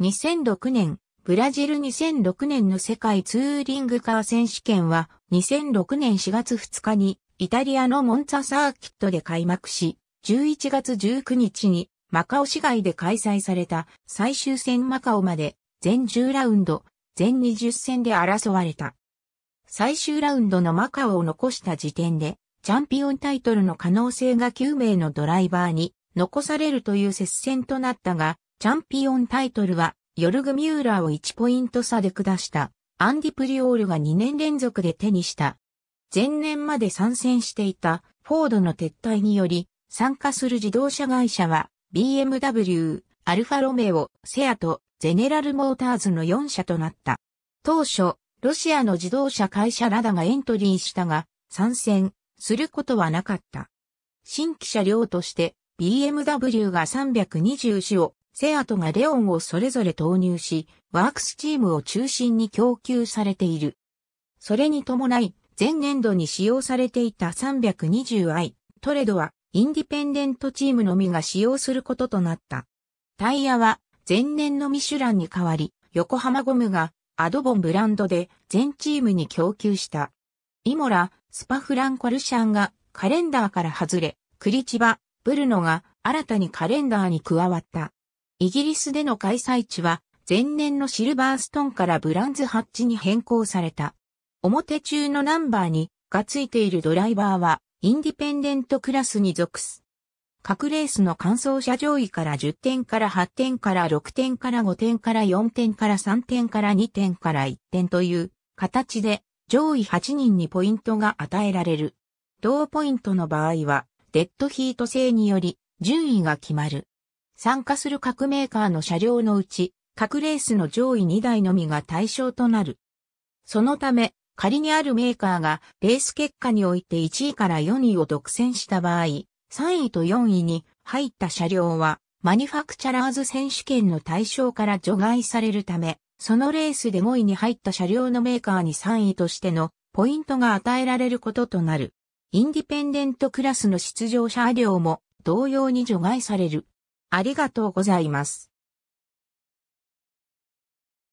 2006年、ブラジル2006年の世界ツーリングカー選手権は2006年4月2日にイタリアのモンツァサーキットで開幕し、11月19日にマカオ市外で開催された最終戦マカオまで全10ラウンド、全20戦で争われた。最終ラウンドのマカオを残した時点で、チャンピオンタイトルの可能性が9名のドライバーに残されるという接戦となったが、チャンピオンタイトルは、ヨルグ・ミューラーを1ポイント差で下した、アンディ・プリオールが2年連続で手にした。前年まで参戦していた、フォードの撤退により、参加する自動車会社は、BMW、アルファロメオ、セアと、ゼネラルモーターズの4社となった。当初、ロシアの自動車会社ラダがエントリーしたが、参戦することはなかった。新規車両として BMW が320種をセアトがレオンをそれぞれ投入し、ワークスチームを中心に供給されている。それに伴い、前年度に使用されていた 320i トレドは、インディペンデントチームのみが使用することとなった。タイヤは、前年のミシュランに代わり、横浜ゴムがアドボンブランドで全チームに供給した。イモラ、スパフランコルシャンがカレンダーから外れ、クリチバ、ブルノが新たにカレンダーに加わった。イギリスでの開催地は、前年のシルバーストーンからブランズハッチに変更された。表中のナンバーにがついているドライバーは、インディペンデントクラスに属す。各レースの乾燥車上位から10点から8点から6点から5点から4点から3点から2点から1点という形で上位8人にポイントが与えられる。同ポイントの場合はデッドヒート制により順位が決まる。参加する各メーカーの車両のうち、各レースの上位2台のみが対象となる。そのため、仮にあるメーカーがレース結果において1位から4位を独占した場合、3位と4位に入った車両は、マニファクチャラーズ選手権の対象から除外されるため、そのレースで5位に入った車両のメーカーに3位としてのポイントが与えられることとなる。インディペンデントクラスの出場車両も同様に除外される。ありがとうございます。